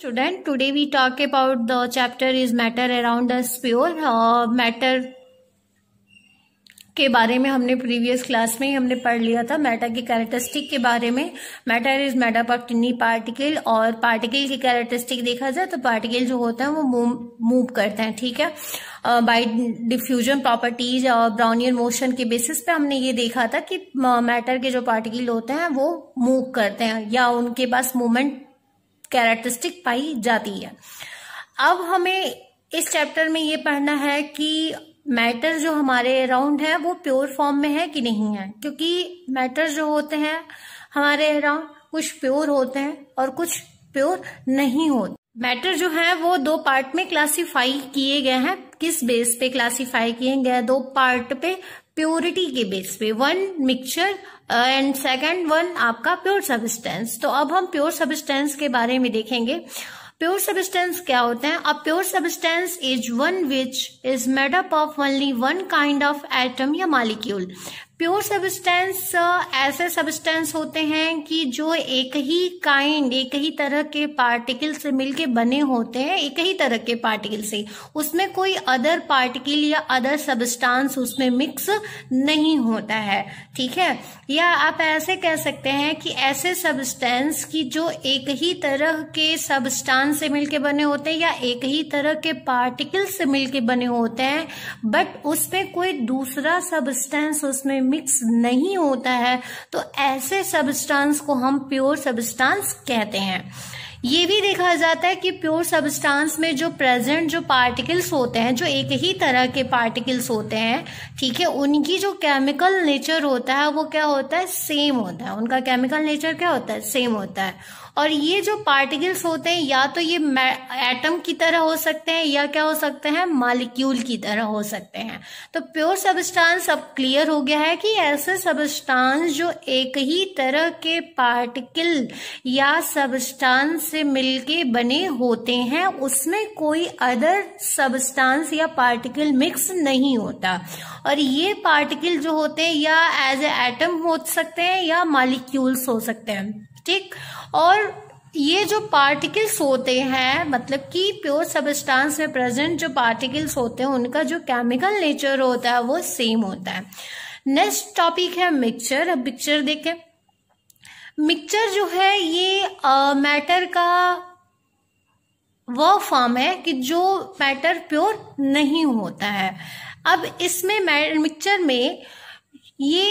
student today we talk about the chapter is matter around the sphere uh, matter के बारे में हमने previous class में ही हमने पढ़ लिया था मैटर की कैरेक्टरिस्टिक के बारे में matter is matter of tiny particle और पार्टिकल की कैरेक्टरिस्टिक देखा जाए तो पार्टिकल जो होता है वो मूव मूव करते हैं ठीक है बाय डिफ्यूजन प्रॉपर्टीज और ब्राउनियन मोशन के बेसिस पे हमने ये देखा था कि मैटर uh, के जो पार्टिकल होते हैं वो मूव करते हैं या उनके पास मूवमेंट कैरेक्टरिस्टिक पाई जाती है अब हमें इस चैप्टर में ये पढ़ना है कि मैटर जो हमारे अराउंड है वो प्योर फॉर्म में है कि नहीं है क्योंकि मैटर जो होते हैं हमारे अराउंड कुछ प्योर होते हैं और कुछ प्योर नहीं होते मैटर जो है वो दो पार्ट में क्लासिफाई किए गए हैं किस बेस पे क्लासिफाई किए गए दो पार्ट पे प्योरिटी के बेस पे one mixture and second one आपका प्योर सब्सटेंस तो अब हम प्योर सब्सटेंस के बारे में देखेंगे प्योर सब्सटेंस क्या होते हैं अब pure substance is one which is made up of only one kind of atom या मालिक्यूल प्योर सब्सटेंस ऐसे सब्सटेंस होते हैं कि जो एक ही काइंड एक ही तरह के पार्टिकल से मिलके बने होते हैं एक ही तरह के पार्टिकल से उसमें कोई अदर पार्टिकल या अदर सब्सटेंस उसमें मिक्स नहीं होता है ठीक है या आप ऐसे कह सकते हैं कि ऐसे सब्सटेंस की जो एक ही तरह के सब्सटेंस से मिलके बने होते हैं या एक ही तरह के पार्टिकल से मिलके बने होते हैं बट उसमें कोई दूसरा सब्सटेंस उसमें मिक्स नहीं होता है तो ऐसे सब्सटेंस को हम प्योर सब्सटेंस कहते हैं ये भी देखा जाता है कि प्योर सब्सटेंस में जो प्रेजेंट जो पार्टिकल्स होते हैं जो एक ही तरह के पार्टिकल्स होते हैं ठीक है उनकी जो केमिकल नेचर होता है वो क्या होता है सेम होता है उनका केमिकल नेचर क्या होता है सेम होता है और ये जो पार्टिकल्स होते हैं या तो ये एटम की तरह हो सकते हैं या क्या हो सकते हैं मालिक्यूल की तरह हो सकते हैं तो प्योर सबस्टांस अब क्लियर हो गया है कि ऐसे सबस्टांस जो एक ही तरह के पार्टिकल या सबस्टांस से मिलके बने होते हैं उसमें कोई अदर सबस्टांस या पार्टिकल मिक्स नहीं होता और ये पार्टिकल जो होते हैं या एज ए एटम हो सकते हैं या मालिक्यूल्स हो सकते हैं ठीक और ये जो पार्टिकल्स होते हैं मतलब कि प्योर सबस्टांस में प्रेजेंट जो पार्टिकल्स होते हैं उनका जो केमिकल नेचर होता है वो सेम होता है नेक्स्ट टॉपिक है मिक्सचर अब मिक्सचर देखें मिक्सचर जो है ये मैटर uh, का वह फॉर्म है कि जो मैटर प्योर नहीं होता है अब इसमें मिक्सचर में ये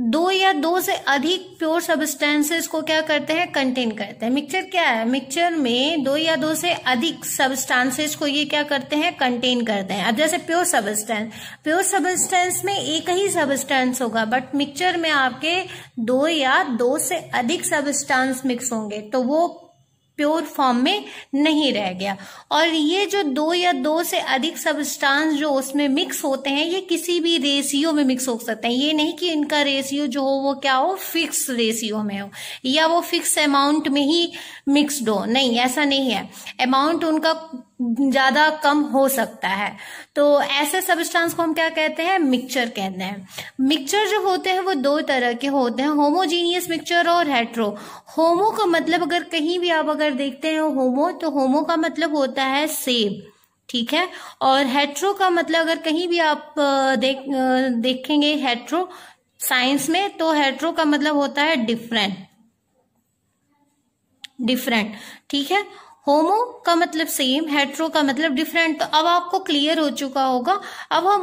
दो या दो से अधिक प्योर सब्सटेंसेस को क्या करते हैं कंटेन करते हैं मिक्सचर क्या है मिक्सचर में दो या दो से अधिक सब्सटेंसेस को ये क्या करते हैं कंटेन करते हैं अब जैसे प्योर सब्सटेंस प्योर सब्सटेंस में एक ही सब्सटेंस होगा बट मिक्सचर में आपके दो या दो से अधिक सब्सटेंस मिक्स होंगे तो वो प्योर फॉर्म में नहीं रह गया और ये जो दो या दो से अधिक सब्सटेंस जो उसमें मिक्स होते हैं ये किसी भी रेशियो में मिक्स हो सकते हैं ये नहीं कि इनका रेशियो जो हो वो क्या हो फिक्स रेशियो में हो या वो फिक्स अमाउंट में ही मिक्सड हो नहीं ऐसा नहीं है अमाउंट उनका ज्यादा कम हो सकता है तो ऐसे सबस्टांस को हम क्या कहते हैं मिक्सचर कहते हैं मिक्सचर जो होते हैं वो दो तरह के होते हैं होमोजीनियस मिक्सचर और हेट्रो होमो का मतलब अगर कहीं भी आप अगर देखते हैं होमो तो होमो का मतलब होता है सेम ठीक है और हेट्रो का मतलब अगर कहीं भी आप देख देखेंगे हेट्रो साइंस में तो हेट्रो का मतलब होता है डिफरेंट डिफरेंट ठीक है होमो का मतलब सेम हेट्रो का मतलब डिफरेंट तो अब आपको क्लियर हो चुका होगा अब हम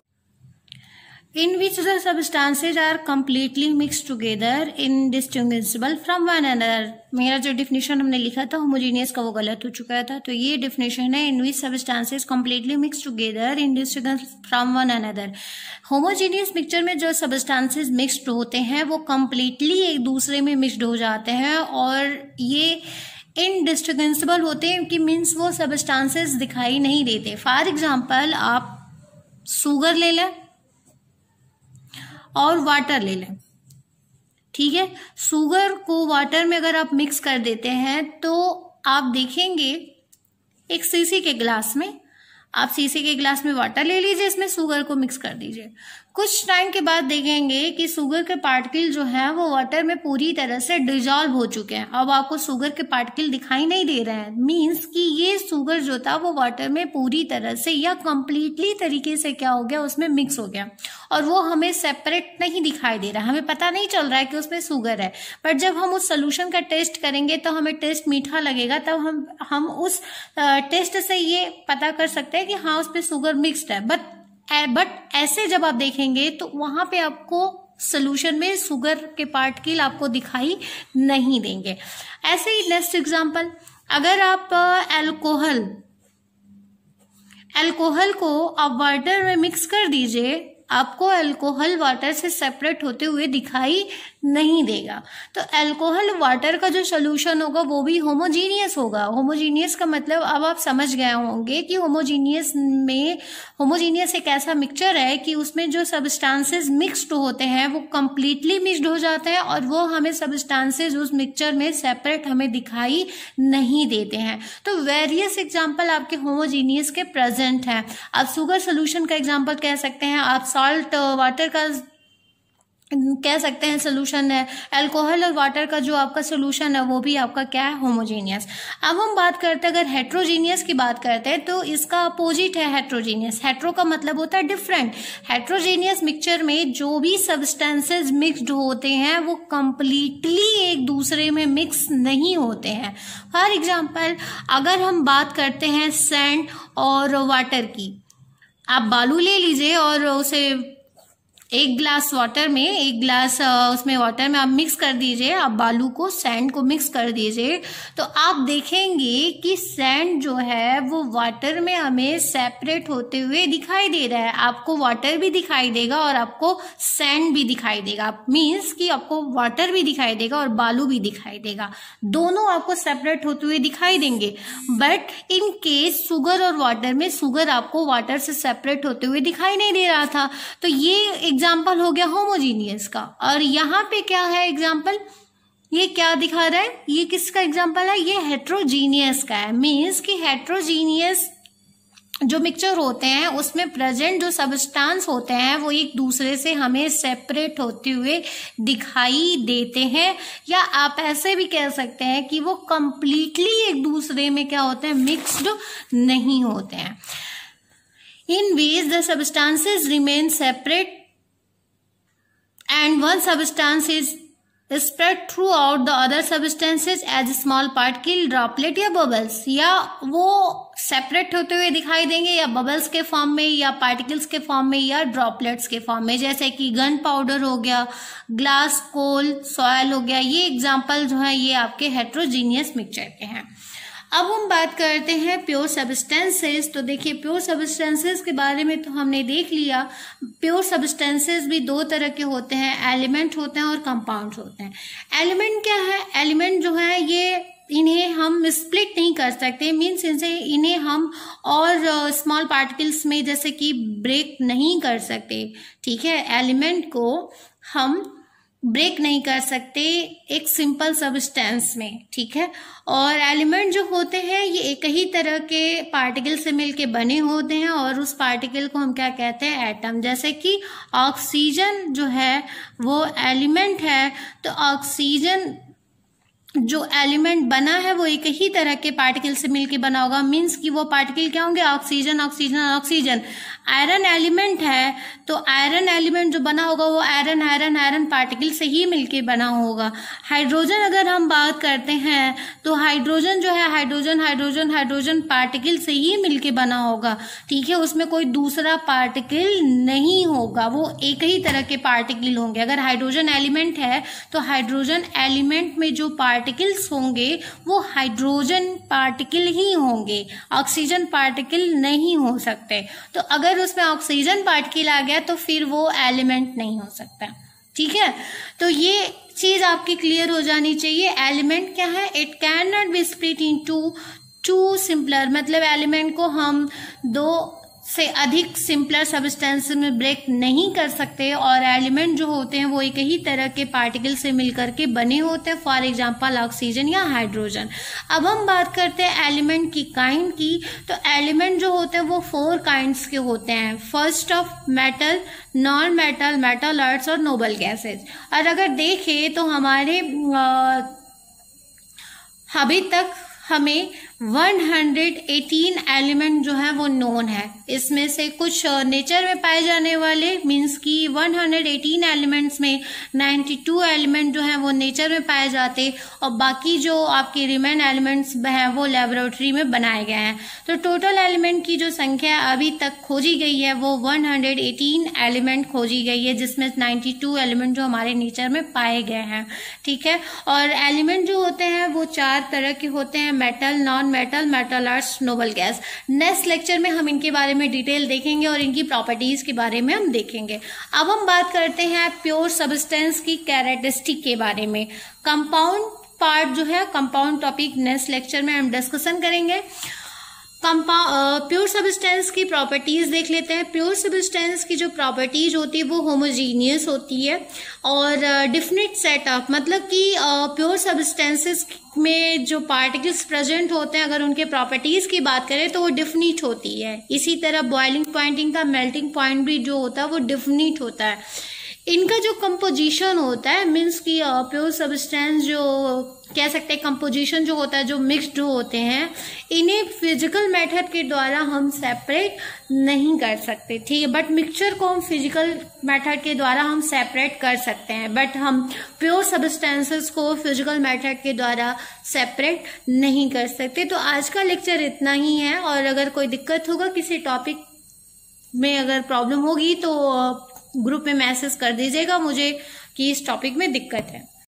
which the substances are completely mix together in indistinguishable from one another मेरा जो डिफिनेशन हमने लिखा था होमोजीनियस का वो गलत हो चुका था तो ये डिफिनेशन है in which substances completely mix together indistinguishable from one another homogeneous mixture में जो सबस्टांसेज मिक्सड होते हैं वो कम्प्लीटली एक दूसरे में मिक्सड हो जाते हैं और ये इनडिस्टिगेंसिबल होते हैं कि मीन्स वो सबस्टांसेस दिखाई नहीं देते फॉर एग्जाम्पल आप सुगर ले लें और वाटर ले लें ठीक है सुगर को वाटर में अगर आप मिक्स कर देते हैं तो आप देखेंगे एक सीसी के ग्लास में आप शीशे के ग्लास में वाटर ले लीजिए इसमें शुगर को मिक्स कर दीजिए कुछ टाइम के बाद देखेंगे कि शुगर के पार्टिकल जो है वो वाटर में पूरी तरह से डिजॉल्व हो चुके हैं अब आपको शुगर के पार्टिकल दिखाई नहीं दे रहे हैं मीन्स कि ये शुगर जो था वो वाटर में पूरी तरह से या कंप्लीटली तरीके से क्या हो गया उसमें मिक्स हो गया और वो हमें सेपरेट नहीं दिखाई दे रहा हमें पता नहीं चल रहा है कि उसमें सुगर है बट जब हम उस सोल्यूशन का टेस्ट करेंगे तो हमें टेस्ट मीठा लगेगा तब तो हम हम उस टेस्ट से ये पता कर सकते हैं कि हाँ उसमें सुगर मिक्सड है बट बट ऐसे जब आप देखेंगे तो वहां पे आपको सोल्यूशन में शुगर के पार्टिकल आपको दिखाई नहीं देंगे ऐसे ही नेक्स्ट एग्जाम्पल अगर आप एल्कोहल एल्कोहल को आप वाटर में मिक्स कर दीजिए आपको अल्कोहल वाटर से सेपरेट होते हुए दिखाई नहीं देगा तो अल्कोहल वाटर का जो सोल्यूशन होगा वो भी होमोजीनियस होगा होमोजीनियस का मतलब अब आप समझ गए होंगे कि होमोजीनियस में होमोजीनियस एक ऐसा मिक्सचर है कि उसमें जो सबस्टांसेस मिक्सड होते हैं वो कम्प्लीटली मिक्सड हो जाते हैं और वो हमें सबस्टांसेस उस मिक्सचर में सेपरेट हमें दिखाई नहीं देते हैं तो वेरियस एग्जाम्पल आपके होमोजीनियस के प्रेजेंट हैं आप सुगर सोल्यूशन का एग्जाम्पल कह सकते हैं आप सॉल्ट वाटर uh, का कह सकते हैं सोल्यूशन है अल्कोहल और वाटर का जो आपका सोल्यूशन है वो भी आपका क्या है होमोजेनियस अब हम बात करते हैं अगर हेट्रोजीनियस की बात करते हैं तो इसका अपोजिट है हेट्रोजीनियस हेट्रो का मतलब होता है डिफरेंट हेट्रोजीनियस मिक्सचर में जो भी सब्सटेंसेज मिक्सड होते हैं वो कंप्लीटली एक दूसरे में मिक्स नहीं होते हैं फॉर एग्जाम्पल अगर हम बात करते हैं सेंट और वाटर की आप बालू ले लीजिए और उसे एक ग्लास वाटर में एक ग्लास उसमें वाटर में आप मिक्स कर दीजिए आप बालू को सैंड को मिक्स कर दीजिए तो आप देखेंगे कि सैंड जो है वो वाटर में हमें सेपरेट होते हुए दिखाई दे रहा है आपको वाटर भी दिखाई देगा और आपको सैंड भी दिखाई देगा मीन्स कि आपको वाटर भी दिखाई देगा और बालू भी दिखाई देगा दोनों आपको सेपरेट होते हुए दिखाई देंगे बट इन केस सुगर और वाटर में सुगर आपको वाटर से सेपरेट होते हुए दिखाई नहीं दे रहा था तो ये एक एग्जाम्पल हो गया होमोजीनियस का और यहाँ पे क्या है एग्जाम्पल ये क्या दिखा रहा है ये किसका एग्जाम्पल है ये हेट्रोजीनियस का है मीन्स कि हेट्रोजीनियस जो मिक्सचर होते हैं उसमें प्रेजेंट जो सबस्टांस होते हैं वो एक दूसरे से हमें सेपरेट होते हुए दिखाई देते हैं या आप ऐसे भी कह सकते हैं कि वो कंप्लीटली एक दूसरे में क्या होते हैं मिक्सड नहीं होते हैं in which the substances remain separate and one substance is throughout the other substances as small particle droplet या बबल्स या वो सेपरेट होते हुए दिखाई देंगे या बबल्स के फॉर्म में या पार्टिकल्स के फॉर्म में या ड्रॉपलेट्स के फॉर्म में जैसे कि गन पाउडर हो गया ग्लास कोल सॉयल हो गया ये एग्जाम्पल जो है ये आपके हेट्रोजीनियस मिक्सचर के हैं अब हम बात करते हैं प्योर सब्सटेंसेस तो देखिए प्योर सब्सटेंसेस के बारे में तो हमने देख लिया प्योर सब्सटेंसेस भी दो तरह के होते हैं एलिमेंट होते हैं और कंपाउंड होते हैं एलिमेंट क्या है एलिमेंट जो है ये इन्हें हम स्प्लिट नहीं कर सकते मीन्स इनसे इन्हें हम और स्मॉल uh, पार्टिकल्स में जैसे कि ब्रेक नहीं कर सकते ठीक है एलिमेंट को हम ब्रेक नहीं कर सकते एक सिंपल सबस्टेंस में ठीक है और एलिमेंट जो होते हैं ये एक ही तरह के पार्टिकल से मिलके बने होते हैं और उस पार्टिकल को हम क्या कहते हैं एटम जैसे कि ऑक्सीजन जो है वो एलिमेंट है तो ऑक्सीजन जो एलिमेंट बना है वो एक ही तरह के पार्टिकल से मिलके बना होगा मीन्स कि वो पार्टिकल क्या होंगे oxygen oxygen oxygen iron element है तो आयरन एलिमेंट जो बना होगा वो आयरन आयरन आयरन पार्टिकल से ही मिलके बना होगा हाइड्रोजन अगर हम बात करते हैं तो हाइड्रोजन जो है हाइड्रोजन हाइड्रोजन हाइड्रोजन पार्टिकल से ही मिलके बना होगा ठीक है उसमें कोई दूसरा पार्टिकल नहीं होगा वो एक ही तरह के पार्टिकल होंगे अगर हाइड्रोजन एलिमेंट है तो हाइड्रोजन एलिमेंट में जो पार्टिकल्स होंगे वो हाइड्रोजन पार्टिकल ही होंगे ऑक्सीजन पार्टिकल नहीं हो सकते तो अगर अगर उसमें ऑक्सीजन पार्टिकल आ गया तो फिर वो एलिमेंट नहीं हो सकता ठीक है तो ये चीज आपकी क्लियर हो जानी चाहिए एलिमेंट क्या है it can not be split into two simpler मतलब एलिमेंट को हम दो से अधिक सिंपलर सब्सटेंस में ब्रेक नहीं कर सकते और एलिमेंट जो होते हैं वो एक ही तरह के पार्टिकल से मिलकर के बने होते हैं फॉर एग्जांपल ऑक्सीजन या हाइड्रोजन अब हम बात करते हैं एलिमेंट की काइंड की तो एलिमेंट जो होते हैं वो फोर काइंड्स के होते हैं first of metal non metal metal और नोबल गैसेज और अगर देखें तो हमारे अभी तक हमें 118 एलिमेंट जो है वो नोन है इसमें से कुछ नेचर में पाए जाने वाले मीन्स कि 118 एलिमेंट्स में 92 एलिमेंट जो है वो नेचर में पाए जाते और बाकी जो आपके रिमेन एलिमेंट्स हैं वो लेबोरेटरी में बनाए गए हैं तो टोटल एलिमेंट की जो संख्या अभी तक खोजी गई है वो 118 एलिमेंट खोजी गई है जिसमें नाइन्टी एलिमेंट जो हमारे नेचर में पाए गए हैं ठीक है और एलिमेंट जो होते हैं वो चार तरह के होते हैं metal non metal metal earth noble gas next lecture में हम इनके बारे में डिटेल देखेंगे और इनकी प्रॉपर्टीज़ के बारे में हम देखेंगे अब हम बात करते हैं प्योर सब्सटेंस की कैरेटिस्टिक के बारे में कंपाउंड पार्ट जो है कंपाउंड टॉपिक नेक्स्ट लेक्चर में हम डिस्कशन करेंगे कंपा प्योर सब्सटेंस की प्रॉपर्टीज़ देख लेते हैं प्योर सब्सटेंस की जो प्रॉपर्टीज होती है वो होमोजीनियस होती है और uh, सेटअप मतलब कि प्योर सब्सटेंसेस में जो पार्टिकल्स प्रेजेंट होते हैं अगर उनके प्रॉपर्टीज़ की बात करें तो वो डिफिनिट होती है इसी तरह बॉइलिंग पॉइंट इनका मेल्टिंग पॉइंट भी जो होता है वो डिफिनिट होता है इनका जो कंपोजिशन होता है मीन्स की प्योर सब्सटेंस जो कह सकते हैं कंपोजिशन जो होता है जो मिक्स्ड होते हैं इन्हें फिजिकल मेथड के द्वारा हम सेपरेट नहीं कर सकते ठीक है बट मिक्सचर को हम फिजिकल मेथड के द्वारा हम सेपरेट कर सकते हैं बट हम प्योर सब्सटेंसेस को फिजिकल मेथड के द्वारा सेपरेट नहीं कर सकते तो आज का लेक्चर इतना ही है और अगर कोई दिक्कत होगा किसी टॉपिक में अगर प्रॉब्लम होगी तो ग्रुप में मैसेज कर दीजिएगा मुझे कि इस टॉपिक में दिक्कत है